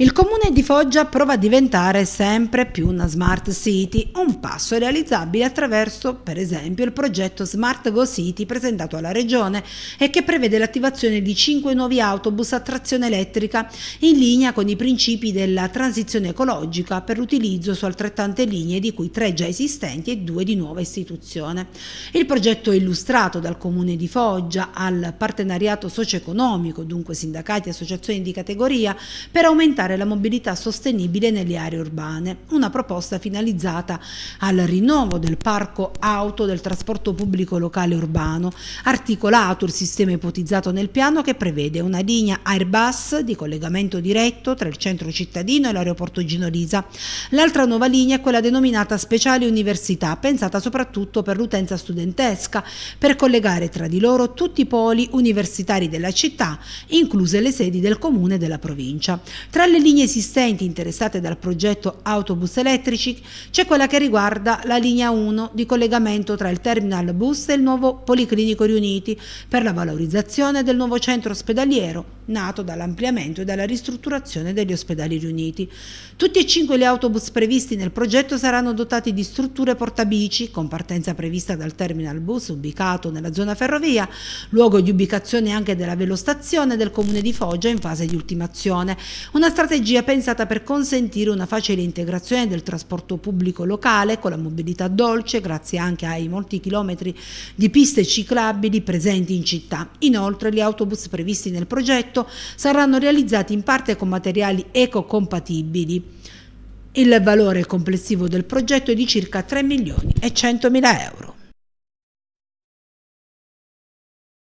Il comune di Foggia prova a diventare sempre più una smart city, un passo realizzabile attraverso, per esempio, il progetto Smart Go City presentato alla Regione e che prevede l'attivazione di 5 nuovi autobus a trazione elettrica in linea con i principi della transizione ecologica per l'utilizzo su altrettante linee di cui 3 già esistenti e 2 di nuova istituzione. Il progetto è illustrato dal comune di Foggia al partenariato socio-economico, dunque sindacati e associazioni di categoria, per aumentare sviluppare la mobilità sostenibile nelle aree urbane, una proposta finalizzata al rinnovo del parco auto del trasporto pubblico locale urbano, articolato il sistema ipotizzato nel piano che prevede una linea Airbus di collegamento diretto tra il centro cittadino e l'aeroporto Gino Lisa. L'altra nuova linea è quella denominata Speciale Università, pensata soprattutto per l'utenza studentesca, per collegare tra di loro tutti i poli universitari della città, incluse le sedi del comune e della provincia. Tra le le linee esistenti interessate dal progetto autobus elettrici c'è quella che riguarda la linea 1 di collegamento tra il terminal bus e il nuovo Policlinico Riuniti per la valorizzazione del nuovo centro ospedaliero nato dall'ampliamento e dalla ristrutturazione degli ospedali riuniti. Tutti e cinque gli autobus previsti nel progetto saranno dotati di strutture portabici con partenza prevista dal terminal bus ubicato nella zona ferrovia, luogo di ubicazione anche della velostazione del comune di Foggia in fase di ultimazione. Una strategia strategia pensata per consentire una facile integrazione del trasporto pubblico locale con la mobilità dolce grazie anche ai molti chilometri di piste ciclabili presenti in città. Inoltre gli autobus previsti nel progetto saranno realizzati in parte con materiali ecocompatibili. Il valore complessivo del progetto è di circa 3 milioni e 100 mila euro.